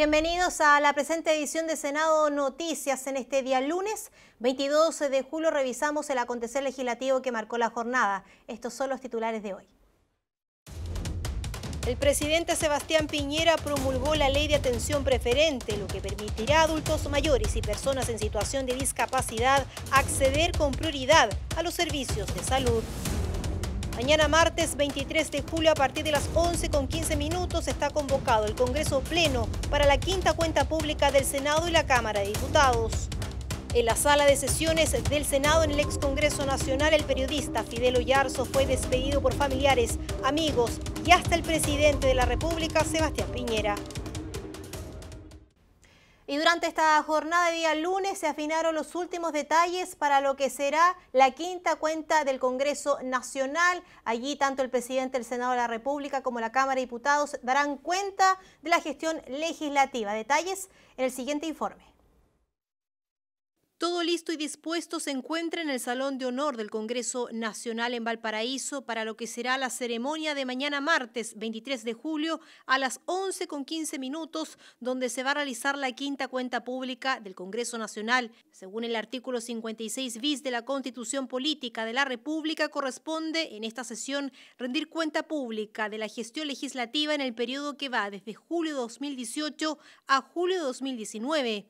Bienvenidos a la presente edición de Senado Noticias. En este día lunes 22 de julio revisamos el acontecer legislativo que marcó la jornada. Estos son los titulares de hoy. El presidente Sebastián Piñera promulgó la ley de atención preferente, lo que permitirá a adultos mayores y personas en situación de discapacidad acceder con prioridad a los servicios de salud Mañana martes 23 de julio a partir de las 11 con 15 minutos está convocado el Congreso Pleno para la quinta cuenta pública del Senado y la Cámara de Diputados. En la sala de sesiones del Senado en el ex Congreso Nacional, el periodista Fidel Oyarzo fue despedido por familiares, amigos y hasta el presidente de la República, Sebastián Piñera. Y durante esta jornada de día lunes se afinaron los últimos detalles para lo que será la quinta cuenta del Congreso Nacional. Allí tanto el presidente del Senado de la República como la Cámara de Diputados darán cuenta de la gestión legislativa. Detalles en el siguiente informe. Todo listo y dispuesto se encuentra en el Salón de Honor del Congreso Nacional en Valparaíso para lo que será la ceremonia de mañana martes 23 de julio a las 11 con 15 minutos, donde se va a realizar la quinta cuenta pública del Congreso Nacional. Según el artículo 56 bis de la Constitución Política de la República, corresponde en esta sesión rendir cuenta pública de la gestión legislativa en el periodo que va desde julio 2018 a julio 2019.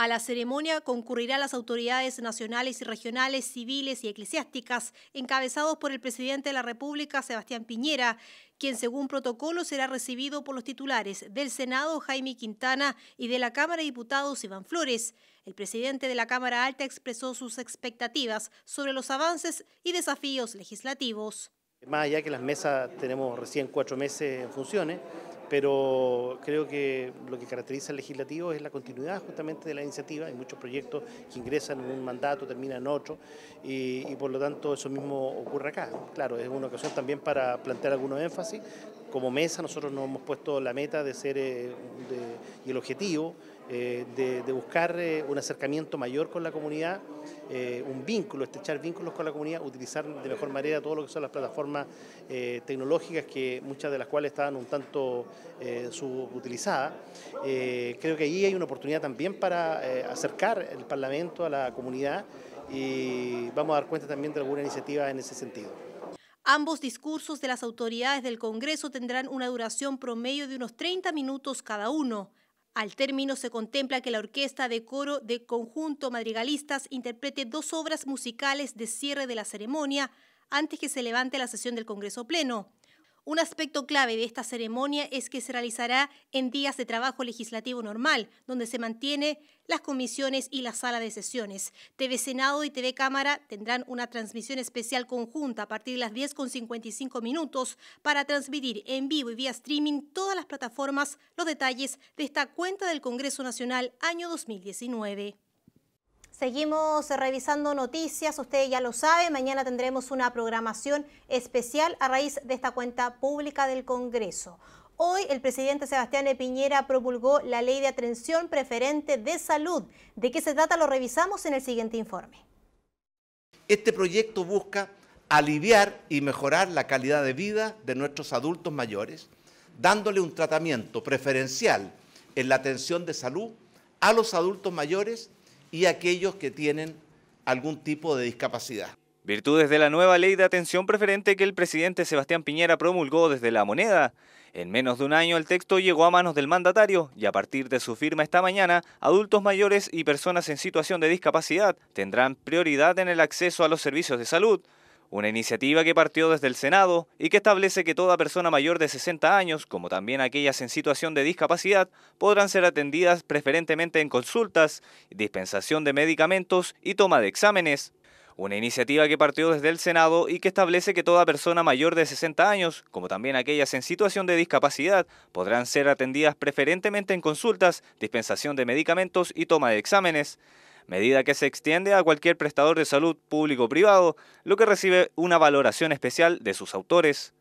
A la ceremonia concurrirán las autoridades nacionales y regionales, civiles y eclesiásticas, encabezados por el presidente de la República, Sebastián Piñera, quien según protocolo será recibido por los titulares del Senado, Jaime Quintana, y de la Cámara de Diputados, Iván Flores. El presidente de la Cámara Alta expresó sus expectativas sobre los avances y desafíos legislativos. Más allá que las mesas tenemos recién cuatro meses en funciones, pero creo que lo que caracteriza al legislativo es la continuidad justamente de la iniciativa. Hay muchos proyectos que ingresan en un mandato, terminan en otro, y, por lo tanto eso mismo ocurre acá. Claro, es una ocasión también para plantear algunos énfasis. Como mesa nosotros nos hemos puesto la meta de ser eh, y el objetivo eh, de, buscar eh, un acercamiento mayor con la comunidad, eh, un vínculo, estrechar vínculos con la comunidad, utilizar de mejor manera todo lo que son las plataformas tecnológicas, que muchas de las cuales estaban un tanto subutilizadas. creo que ahí hay una oportunidad también para acercar el Parlamento a la comunidad y vamos a dar cuenta también de alguna iniciativa en ese sentido. Ambos discursos de las autoridades del Congreso tendrán una duración promedio de unos 30 minutos cada uno. Al término se contempla que la orquesta de coro de conjunto madrigalistas interprete dos obras musicales de cierre de la ceremonia antes que se levante la sesión del Congreso Pleno. Un aspecto clave de esta ceremonia es que se realizará en días de trabajo legislativo normal, donde se mantienen las comisiones y la sala de sesiones. TV Senado y TV Cámara tendrán una transmisión especial conjunta a partir de las 10.55 minutos para transmitir en vivo y vía streaming todas las plataformas los detalles de esta cuenta del Congreso Nacional año 2019. Seguimos revisando noticias, Usted ya lo sabe. mañana tendremos una programación especial a raíz de esta cuenta pública del Congreso. Hoy el presidente Sebastián Piñera promulgó la ley de atención preferente de salud. ¿De qué se trata? Lo revisamos en el siguiente informe. Este proyecto busca aliviar y mejorar la calidad de vida de nuestros adultos mayores, dándole un tratamiento preferencial en la atención de salud a los adultos mayores y aquellos que tienen algún tipo de discapacidad. Virtudes de la nueva ley de atención preferente que el presidente Sebastián Piñera promulgó desde la moneda. En menos de un año el texto llegó a manos del mandatario y a partir de su firma esta mañana, adultos mayores y personas en situación de discapacidad tendrán prioridad en el acceso a los servicios de salud, una iniciativa que partió desde el Senado y que establece que toda persona mayor de 60 años, como también aquellas en situación de discapacidad, podrán ser atendidas preferentemente en consultas, dispensación de medicamentos y toma de exámenes. Una iniciativa que partió desde el Senado y que establece que toda persona mayor de 60 años, como también aquellas en situación de discapacidad, podrán ser atendidas preferentemente en consultas, dispensación de medicamentos y toma de exámenes medida que se extiende a cualquier prestador de salud público o privado, lo que recibe una valoración especial de sus autores.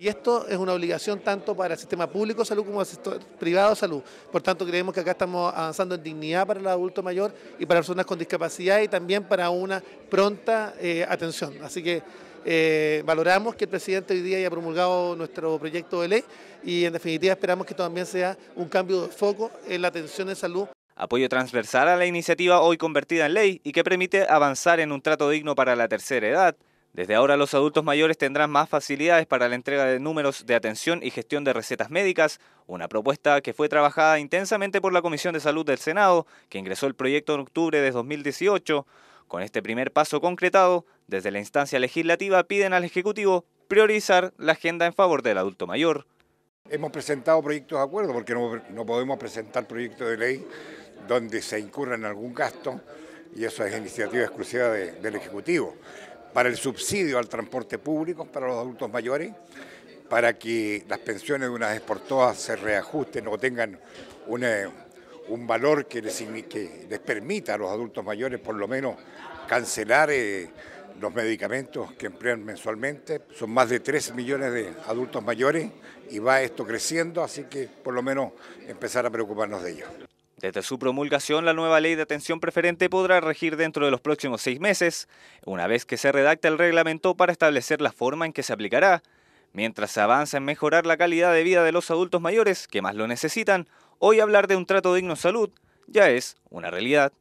Y esto es una obligación tanto para el sistema público salud como para el sistema privado de salud. Por tanto, creemos que acá estamos avanzando en dignidad para el adulto mayor y para personas con discapacidad y también para una pronta eh, atención. Así que eh, valoramos que el presidente hoy día haya promulgado nuestro proyecto de ley y en definitiva esperamos que también sea un cambio de foco en la atención de salud apoyo transversal a la iniciativa hoy convertida en ley y que permite avanzar en un trato digno para la tercera edad. Desde ahora los adultos mayores tendrán más facilidades para la entrega de números de atención y gestión de recetas médicas, una propuesta que fue trabajada intensamente por la Comisión de Salud del Senado, que ingresó el proyecto en octubre de 2018. Con este primer paso concretado, desde la instancia legislativa piden al Ejecutivo priorizar la agenda en favor del adulto mayor. Hemos presentado proyectos de acuerdo porque no, podemos presentar proyectos de ley donde se incurra en algún gasto, y eso es iniciativa exclusiva del Ejecutivo, para el subsidio al transporte público para los adultos mayores, para que las pensiones de unas vez por todas se reajusten o tengan un eh, valor que les, que les, permita a los adultos mayores por lo menos cancelar eh, los medicamentos que emplean mensualmente. Son más de 3 millones de adultos mayores y va esto creciendo, así que por lo menos empezar a preocuparnos de ellos desde su promulgación, la nueva ley de atención preferente podrá regir dentro de los próximos seis meses, una vez que se redacte el reglamento para establecer la forma en que se aplicará, mientras se avanza en mejorar la calidad de vida de los adultos mayores que más lo necesitan. Hoy hablar de un trato digno en salud ya es una realidad.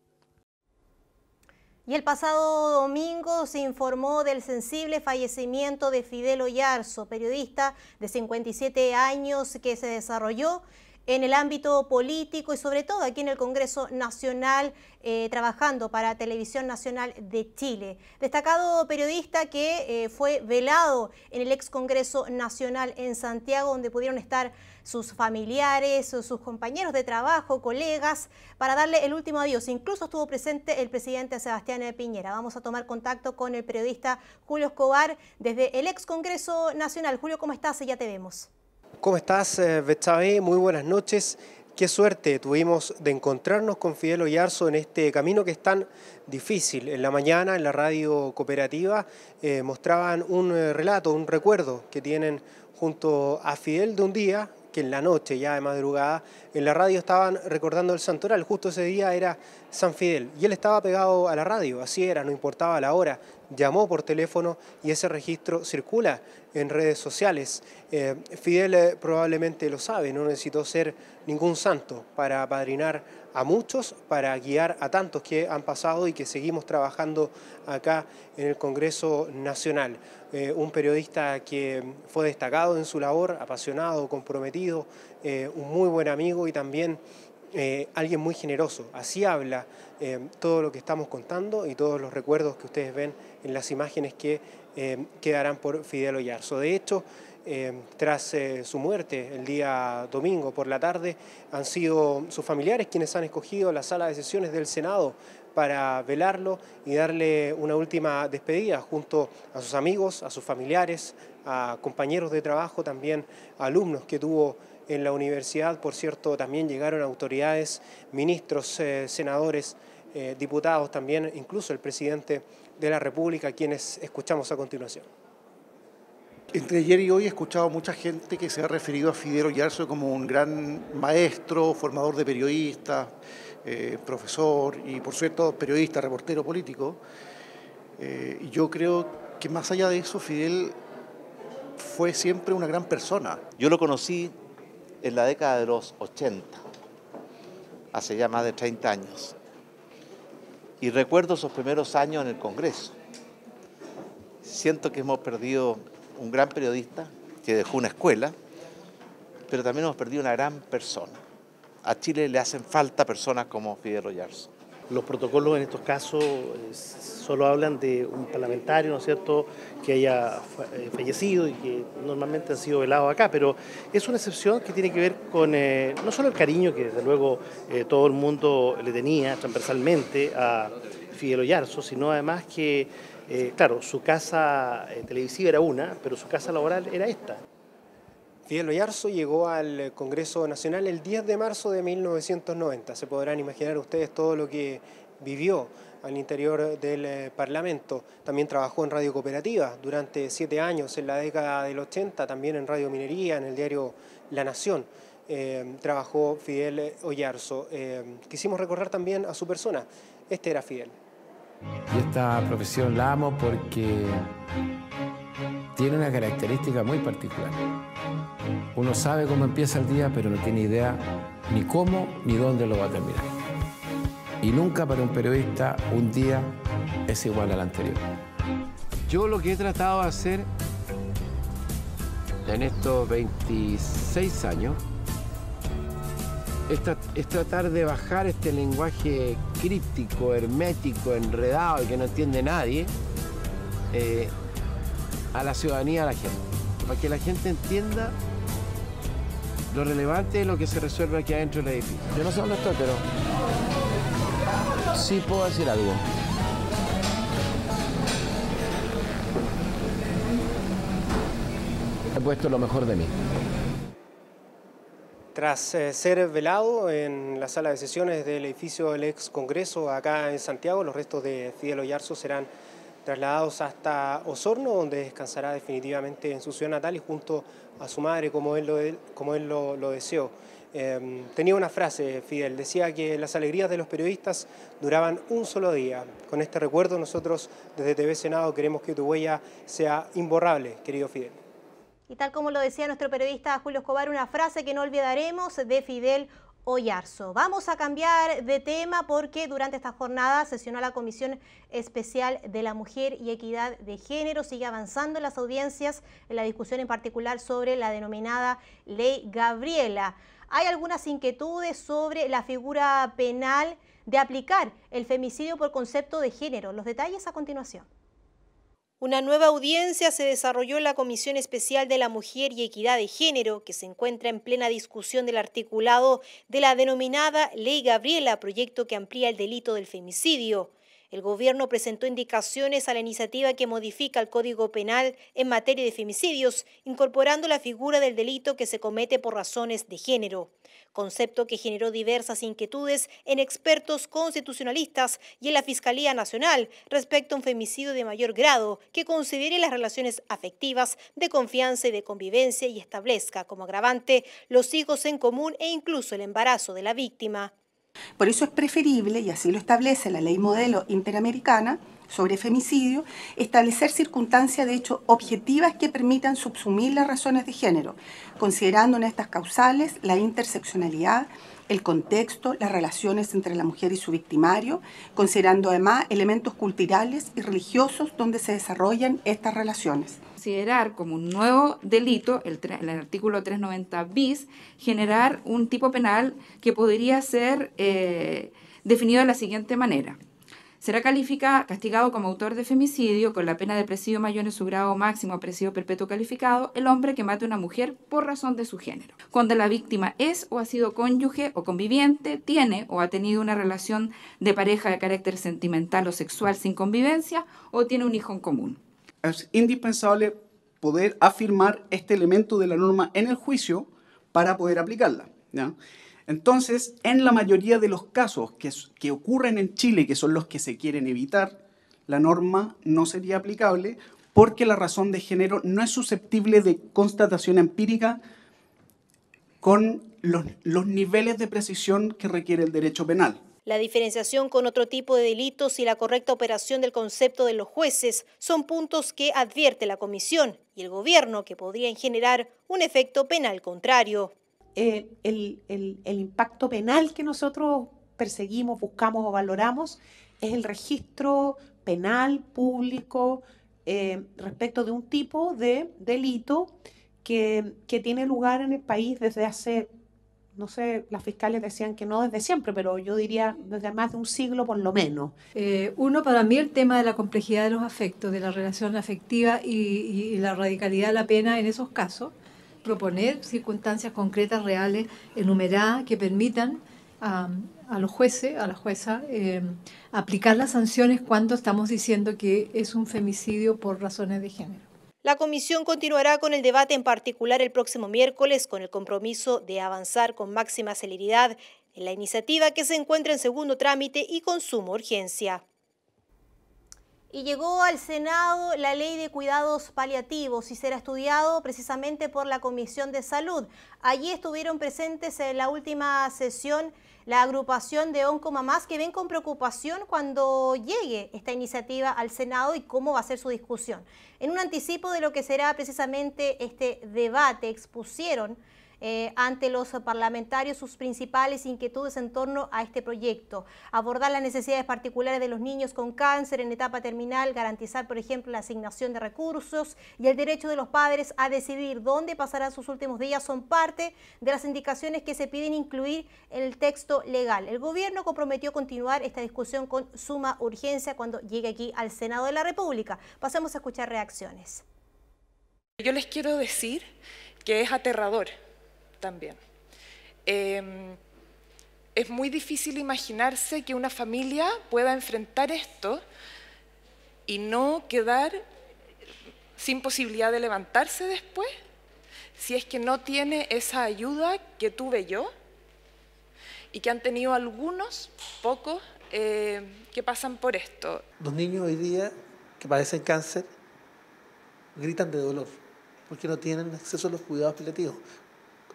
Y el pasado domingo se informó del sensible fallecimiento de Fidel Oyarzo, periodista de 57 años que se desarrolló en el ámbito político y sobre todo aquí en el Congreso Nacional, eh, trabajando para Televisión Nacional de Chile. Destacado periodista que eh, fue velado en el ex Congreso Nacional en Santiago, donde pudieron estar sus familiares, sus compañeros de trabajo, colegas, para darle el último adiós. Incluso estuvo presente el presidente Sebastián Piñera. Vamos a tomar contacto con el periodista Julio Escobar desde el ex Congreso Nacional. Julio, ¿cómo estás? Ya te vemos. ¿Cómo estás, eh, Betsabe? Muy buenas noches. Qué suerte tuvimos de encontrarnos con Fidel Oyarzo en este camino que es tan difícil. En la mañana, en la radio cooperativa, eh, mostraban un eh, relato, un recuerdo que tienen junto a Fidel de un día en la noche, ya de madrugada, en la radio estaban recordando el santoral, justo ese día era San Fidel, y él estaba pegado a la radio, así era, no importaba la hora, llamó por teléfono y ese registro circula en redes sociales. Eh, Fidel eh, probablemente lo sabe, no necesitó ser ningún santo para apadrinar a muchos para guiar a tantos que han pasado y que seguimos trabajando acá en el Congreso Nacional. Eh, un periodista que fue destacado en su labor, apasionado, comprometido, eh, un muy buen amigo y también eh, alguien muy generoso. Así habla todo lo que estamos contando y todos los recuerdos que ustedes ven en las imágenes que quedarán por Fidel Oyarzo. De hecho, eh, tras eh, su muerte el día domingo por la tarde, han sido sus familiares quienes han escogido la sala de sesiones del Senado para velarlo y darle una última despedida junto a sus amigos, a sus familiares, a compañeros de trabajo, también alumnos que tuvo en la universidad. Por cierto, también llegaron autoridades, ministros, eh, senadores, diputados también, incluso el presidente de la República, quienes escuchamos a continuación. Entre ayer y hoy he escuchado a mucha gente que se ha referido a Fidel Yarzo como un gran maestro, formador de periodistas, eh, profesor y por cierto periodista, reportero político. Eh, yo creo que más allá de eso, Fidel fue siempre una gran persona. Yo lo conocí en la década de los 80, hace ya más de 30 años. Y recuerdo sus primeros años en el Congreso. Siento que hemos perdido un gran periodista que dejó una escuela, pero también hemos perdido una gran persona. A Chile le hacen falta personas como Fidel Los protocolos en estos casos eh, solo hablan de un parlamentario, ¿no es cierto?, que haya eh, fallecido y que normalmente han sido velados acá, pero es una excepción que tiene que ver con eh, no solo el cariño que desde luego todo el mundo le tenía transversalmente a Fidel Yarzo, sino además que eh, claro, su casa eh, televisiva era una, pero su casa laboral era esta. Fidel Oyarzo llegó al eh, Congreso Nacional el 10 de marzo de 1990. Se podrán imaginar ustedes todo lo que vivió al interior del Parlamento. También trabajó en Radio Cooperativa durante siete años, en la década del 80, también en Radio Minería, en el diario La Nación. trabajó Fidel Oyarzo. quisimos recordar también a su persona. Este era Fidel. Y esta profesión la amo porque tiene una característica muy particular. Uno sabe cómo empieza el día, pero no tiene idea ni cómo ni dónde lo va a terminar. Y nunca para un periodista un día es igual al anterior. Yo lo que he tratado de hacer en estos 26 años es, tratar de bajar este lenguaje críptico, hermético, enredado y que no entiende nadie eh, a la ciudadanía, a la gente. Para que la gente entienda lo relevante de lo que se resuelve aquí adentro del edificio. Yo no sé dónde estoy, pero sí puedo decir algo. He puesto lo mejor de mí. Tras eh, ser velado en la sala de sesiones del edificio del ex Congreso acá en Santiago, los restos de Fidel Oyarzo serán trasladados hasta Osorno, donde descansará definitivamente en su ciudad natal y junto a su madre, como él lo, deseó. Em, tenía una frase, Fidel, decía que las alegrías de los periodistas duraban un solo día. Con este recuerdo nosotros desde TV Senado queremos que tu huella sea imborrable, querido Fidel. Y tal como lo decía nuestro periodista Julio Escobar, una frase que no olvidaremos de Fidel Oyarzo. Vamos a cambiar de tema porque durante esta jornada sesionó la Comisión Especial de la Mujer y Equidad de Género. Sigue avanzando en las audiencias, en la discusión en particular sobre la denominada Ley Gabriela. Hay algunas inquietudes sobre la figura penal de aplicar el femicidio por concepto de género. Los detalles a continuación. Una nueva audiencia se desarrolló en la Comisión Especial de la Mujer y Equidad de Género, que se encuentra en plena discusión del articulado de la denominada Ley Gabriela, proyecto que amplía el delito del femicidio. El gobierno presentó indicaciones a la iniciativa que modifica el Código Penal en materia de femicidios, incorporando la figura del delito que se comete por razones de género, concepto que generó diversas inquietudes en expertos constitucionalistas y en la Fiscalía Nacional respecto a un femicidio de mayor grado que considere las relaciones afectivas de confianza y de convivencia y establezca como agravante los hijos en común e incluso el embarazo de la víctima. Por eso es preferible, y así lo establece la ley modelo interamericana sobre femicidio, establecer circunstancias de hecho objetivas que permitan subsumir las razones de género, considerando en estas causales la interseccionalidad, el contexto, las relaciones entre la mujer y su victimario, considerando además elementos culturales y religiosos donde se desarrollan estas relaciones considerar como un nuevo delito, el, artículo 390 bis, generar un tipo penal que podría ser eh, definido de la siguiente manera. Será calificado, castigado como autor de femicidio con la pena de presidio mayor en su grado máximo a presidio perpetuo calificado el hombre que mate a una mujer por razón de su género, cuando la víctima es o ha sido cónyuge o conviviente, tiene o ha tenido una relación de pareja de carácter sentimental o sexual sin convivencia o tiene un hijo en común es indispensable poder afirmar este elemento de la norma en el juicio para poder aplicarla. Entonces, en la mayoría de los casos que, ocurren en Chile, que son los que se quieren evitar, la norma no sería aplicable porque la razón de género no es susceptible de constatación empírica con los niveles de precisión que requiere el derecho penal. La diferenciación con otro tipo de delitos y la correcta operación del concepto de los jueces son puntos que advierte la Comisión y el Gobierno que podrían generar un efecto penal contrario. Eh, el, impacto penal que nosotros perseguimos, buscamos o valoramos es el registro penal público eh, respecto de un tipo de delito que, que, tiene lugar en el país desde hace no sé, las fiscales decían que no desde siempre, pero yo diría desde más de un siglo por lo menos. Eh, uno, para mí el tema de la complejidad de los afectos, de la relación afectiva y, la radicalidad de la pena en esos casos, proponer circunstancias concretas, reales, enumeradas, que permitan a, los jueces, a la jueza, eh, aplicar las sanciones cuando estamos diciendo que es un femicidio por razones de género. La comisión continuará con el debate en particular el próximo miércoles con el compromiso de avanzar con máxima celeridad en la iniciativa que se encuentra en segundo trámite y con suma urgencia y llegó al Senado la ley de cuidados paliativos y será estudiado precisamente por la Comisión de Salud. Allí estuvieron presentes en la última sesión la agrupación de Oncomamás que ven con preocupación cuando llegue esta iniciativa al Senado y cómo va a ser su discusión. En un anticipo de lo que será precisamente este debate expusieron eh, ante los parlamentarios sus principales inquietudes en torno a este proyecto. Abordar las necesidades particulares de los niños con cáncer en etapa terminal, garantizar, por ejemplo, la asignación de recursos y el derecho de los padres a decidir dónde pasarán sus últimos días son parte de las indicaciones que se piden incluir en el texto legal. El gobierno comprometió continuar esta discusión con suma urgencia cuando llegue aquí al Senado de la República. Pasemos a escuchar reacciones. Yo les quiero decir que es aterrador también. Em, es muy difícil imaginarse que una familia pueda enfrentar esto y no quedar sin posibilidad de levantarse después si es que no tiene esa ayuda que tuve yo y que han tenido algunos, pocos, eh, que pasan por esto. Los niños hoy día que padecen cáncer gritan de dolor porque no tienen acceso a los cuidados paliativos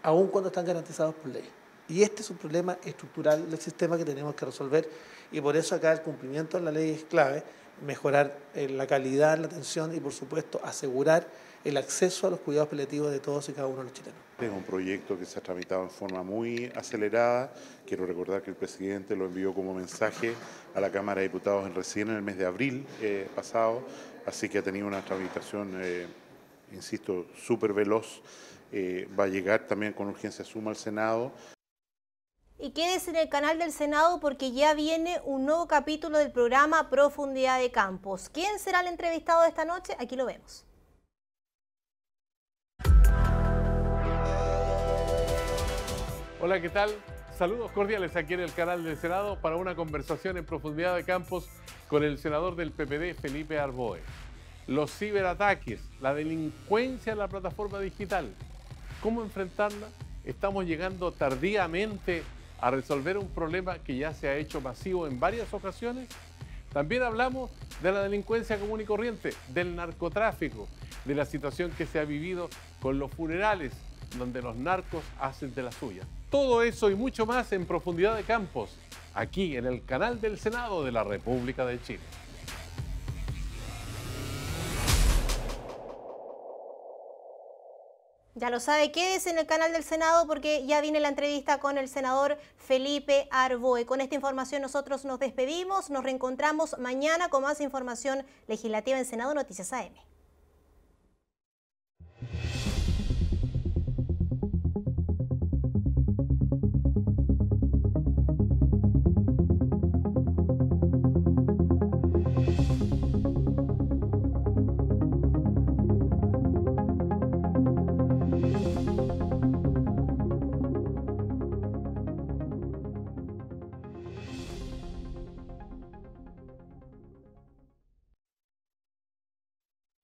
aun cuando están garantizados por ley. Y este es un problema estructural del sistema que tenemos que resolver y por eso acá el cumplimiento de la ley es clave, mejorar eh, la calidad, la atención y por supuesto asegurar el acceso a los cuidados paliativos de todos y cada uno de los chilenos. Es un proyecto que se ha tramitado en forma muy acelerada. Quiero recordar que el presidente lo envió como mensaje a la Cámara de Diputados en recién en el mes de abril eh, pasado, así que ha tenido una tramitación... Eh, insisto, súper veloz, eh, va a llegar también con urgencia suma al Senado. Y quédese en el canal del Senado porque ya viene un nuevo capítulo del programa Profundidad de Campos. ¿Quién será el entrevistado de esta noche? Aquí lo vemos. Hola, ¿qué tal? Saludos cordiales aquí en el canal del Senado para una conversación en profundidad de campos con el senador del PPD, Felipe Arboe los ciberataques, la delincuencia en la plataforma digital. ¿Cómo enfrentarla? Estamos llegando tardíamente a resolver un problema que ya se ha hecho masivo en varias ocasiones. También hablamos de la delincuencia común y corriente, del narcotráfico, de la situación que se ha vivido con los funerales, donde los narcos hacen de la suya. Todo eso y mucho más en profundidad de campos, aquí en el canal del Senado de la República de Chile. Ya lo sabe, quédese en el canal del Senado porque ya viene la entrevista con el senador Felipe Arboe. Con esta información nosotros nos despedimos, nos reencontramos mañana con más información legislativa en Senado Noticias AM.